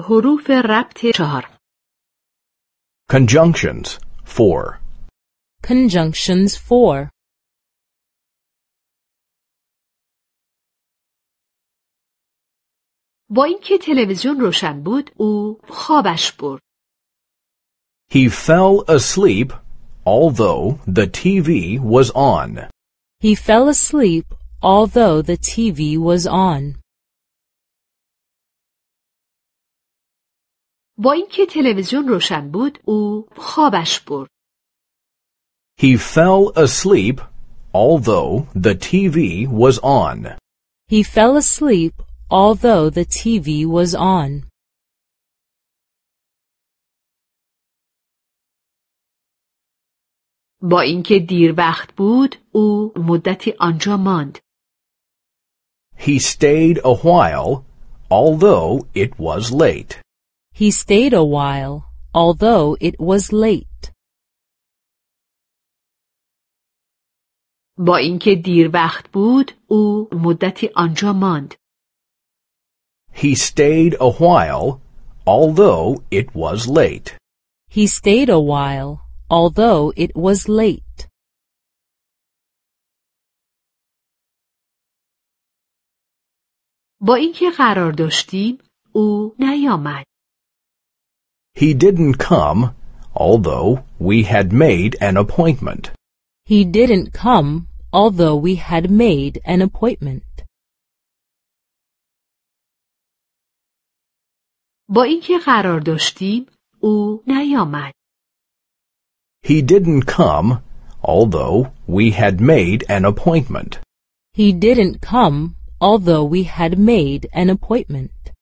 حروف ربط چهار Conjunctions 4 Conjunctions 4 با اینکه تلویزیون روشن بود او خوابش برد He fell asleep although the TV was on. He fell asleep although the TV was on. با اینکه تلویزیون روشن بود او خوابش برد. He fell asleep although the TV was on. He fell asleep although the TV was on. با اینکه دیر وقت بود او مدتی آنجا ماند. He stayed a while although it was late. He stayed a while, although it was late. با اینکه دیر وقت بود، او مدتی آنجا ماند. He stayed a while, although it was late. He stayed a while, although it was late. با اینکه قرار داشتیم، او نیامد. He didn't come, although we had made an appointment. He didn't come, although we had made an appointment. با اینکه قرار داشتیم او نیامد. He didn't come, although we had made an appointment. He didn't come, although we had made an appointment.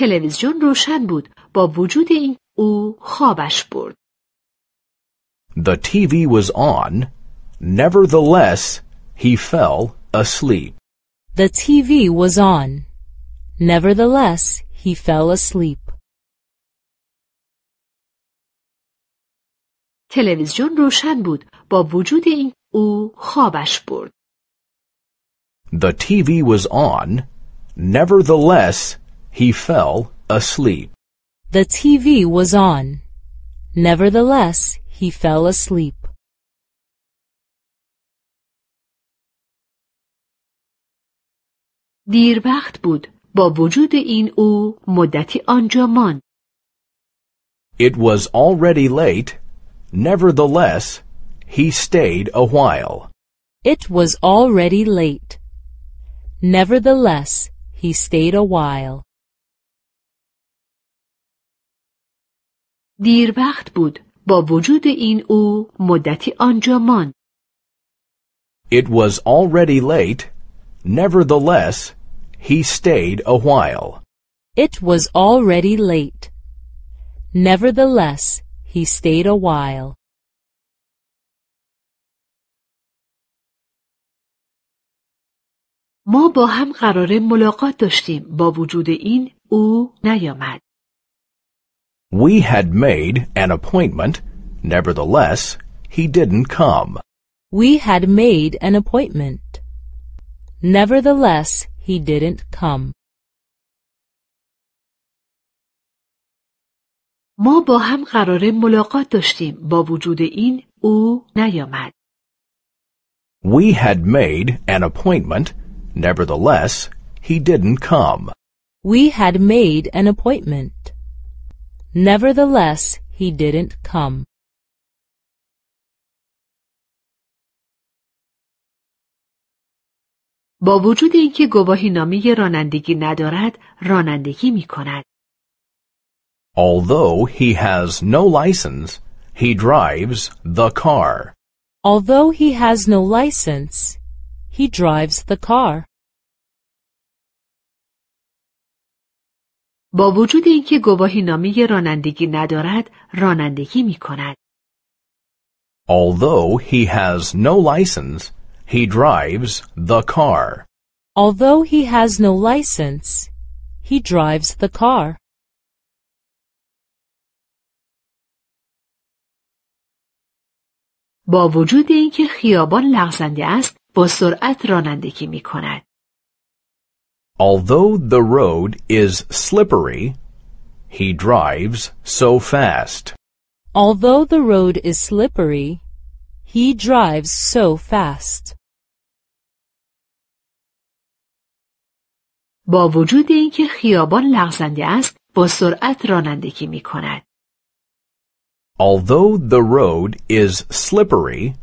تلویزیون روشن بود با وجود این او خوابش برد The TV was on nevertheless he fell asleep The TV was on nevertheless he fell asleep تلویزیون روشن بود با وجود این او خوابش برد The TV was on nevertheless he fell asleep. The TV was on. Nevertheless, he fell asleep. دیر وقت بود. با وجود این او مدتی آنجا ماند. It was already late. Nevertheless, he stayed a while. It was already late. Nevertheless, he stayed a while. دیر وقت بود. با وجود این او مدتی آنجا ماند. It was already late. Nevertheless, he stayed a while. It was already late. Nevertheless, he stayed a while. ما با هم قرار ملاقات داشتیم با وجود این او نیامد. We had made an appointment. Nevertheless, he didn't come. We had made an appointment. Nevertheless, he didn't come. ما با هم قرار ملاقات داشتیم. با وجود این او نیامد. We had made an appointment. Nevertheless, he didn't come. We had made an appointment. Nevertheless, he didn't come. با وجود اینکه گواهی نامی رانندگی ندارد، رانندگی می کند. Although he has no license, he drives the car. Although he has no license, he drives the car. با وجود اینکه گواهی نامی رانندگی ندارد رانندگی می کند. Although he has no license, he drives the car. Although he has no license, he drives the car. با وجود اینکه خیابان لغزنده است با سرعت رانندگی می کند. Although the road is slippery, he drives so fast. Although the road is slippery, he drives so fast. با وجود اینکه خیابان لغزنده است با سرعت رانندگی می کند. Although the road is slippery,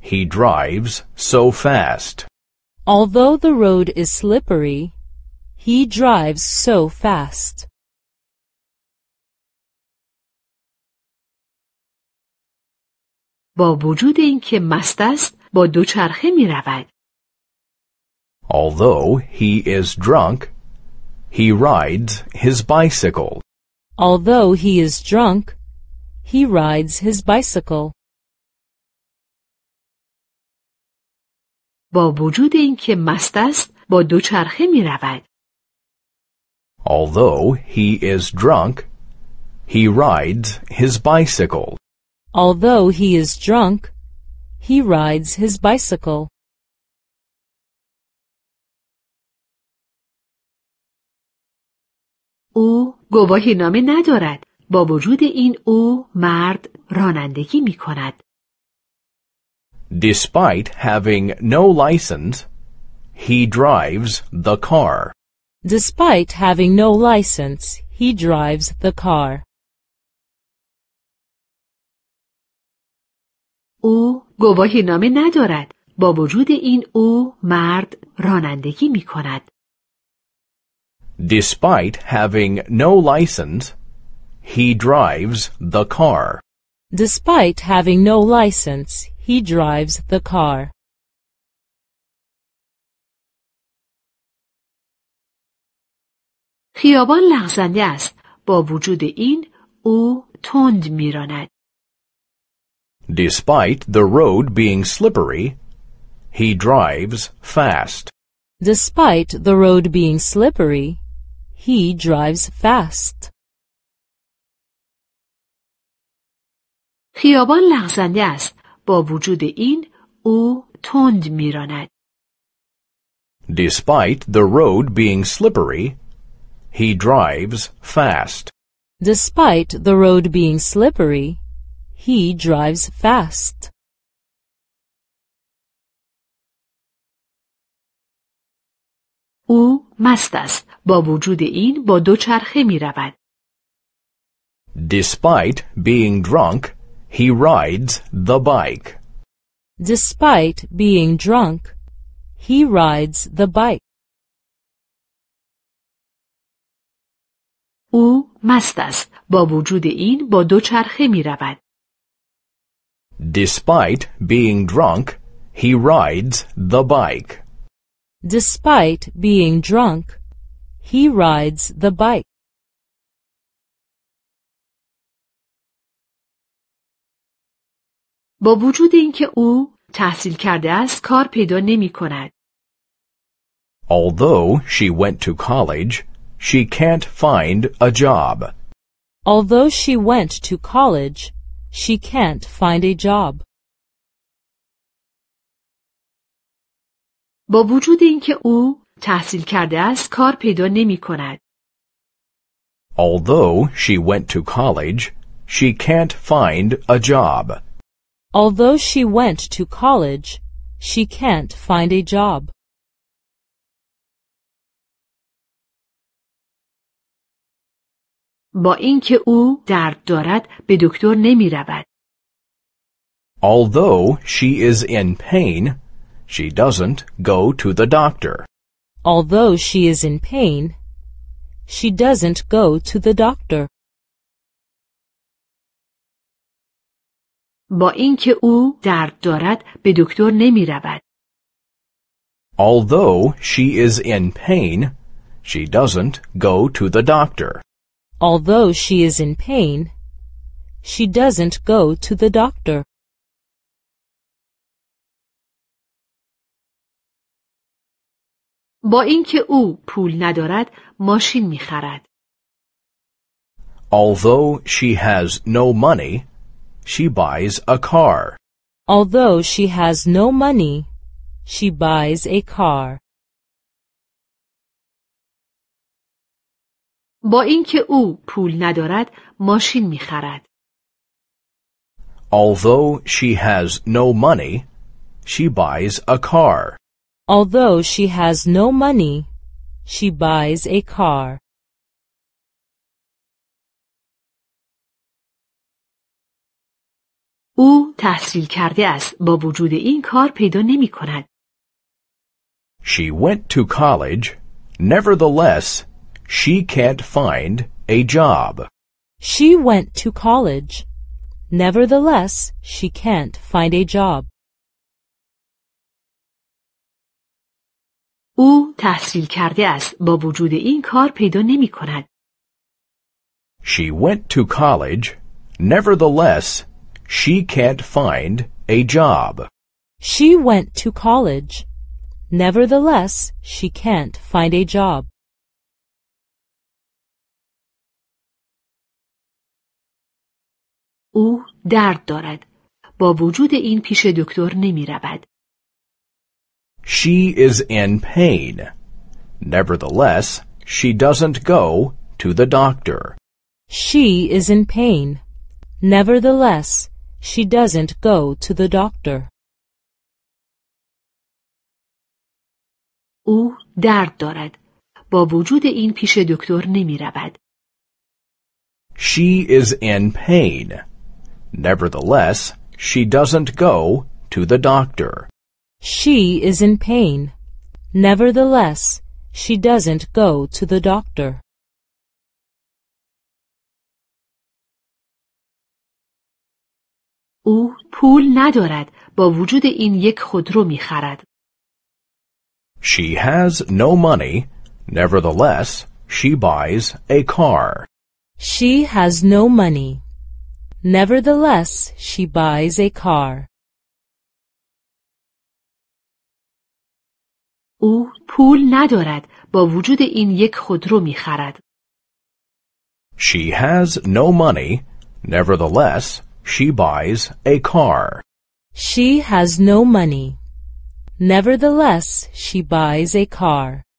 he drives so fast. Although the road is slippery, he drives so fast. با وجود اینکه مست است با دوچرخه می رود. Although he is drunk, he rides his bicycle. Although he is drunk, he rides his bicycle. با وجود اینکه مست است با دوچرخه می رود. Although he is drunk, he rides his bicycle. Although he is drunk, he rides his bicycle. او گواهی نامه ندارد. با وجود این او مرد رانندگی می کند. Despite having no license, he drives the car. Despite having no license, he drives the car. او گواهی نامه ندارد. با وجود این او مرد رانندگی می کند. Despite having no license, he drives the car. Despite having no license, he drives the car. خیابان لغزنده است. با وجود این او تند میراند. Despite the road being slippery, he drives fast. Despite the road being slippery, he drives fast. خیابان لغزنده است. با وجود این او تند می راند. Despite the road being slippery, he drives fast. Despite the road being slippery, he drives fast. او مست است. با وجود این با دو چرخه می رود. Despite being drunk, he rides the bike. Despite being drunk, he rides the bike. او مست است. با وجود این با دو چرخه می رود. Despite being drunk, he rides the bike. Despite being drunk, he rides the bike. با وجود اینکه او تحصیل کرده است کار پیدا نمی کند. Although she went to college, she can't find a job. Although she went to college, she can't find a job. با وجود اینکه او تحصیل کرده است کار پیدا نمی کند. Although she went to college, she can't find a job. Although she went to college, she can't find a job. با اینکه او درد دارد به دکتر نمی رود. Although she is in pain, she doesn't go to the doctor. Although she is in pain, she doesn't go to the doctor. با اینکه او درد دارد به دکتر نمی رود. Although she is in pain, she doesn't go to the doctor. Although she is in pain, she doesn't go to the doctor. با اینکه او پول ندارد ماشین میخرد. Although she has no money, she buys a car. Although she has no money, she buys a car. با اینکه او پول ندارد ماشین میخرد. Although she has no money, she buys a car. Although she has no money, she buys a car. او تحصیل کرده است با وجود این کار پیدا نمی کند. She went to college, nevertheless She can't find a job. She went to college. Nevertheless, she can't find a job. او تحصیل کرده است با وجود این کار پیدا نمی کند. She went to college. Nevertheless, she can't find a job. She went to college. Nevertheless, she can't find a job. او درد دارد. با وجود این پیش دکتر نمی رود. She is in pain. Nevertheless, she doesn't go to the doctor. She is in pain. Nevertheless, she doesn't go to the doctor. او درد دارد. با وجود این پیش دکتر نمی رود. She is in pain. Nevertheless, she doesn't go to the doctor. She is in pain. Nevertheless, she doesn't go to the doctor. او پول ندارد با وجود این یک خودرو میخرد. She has no money, nevertheless she buys a car. She has no money. Nevertheless, she buys a car. او پول ندارد. با وجود این یک خودرو میخرد. She has no money. Nevertheless, she buys a car. She has no money. Nevertheless, she buys a car.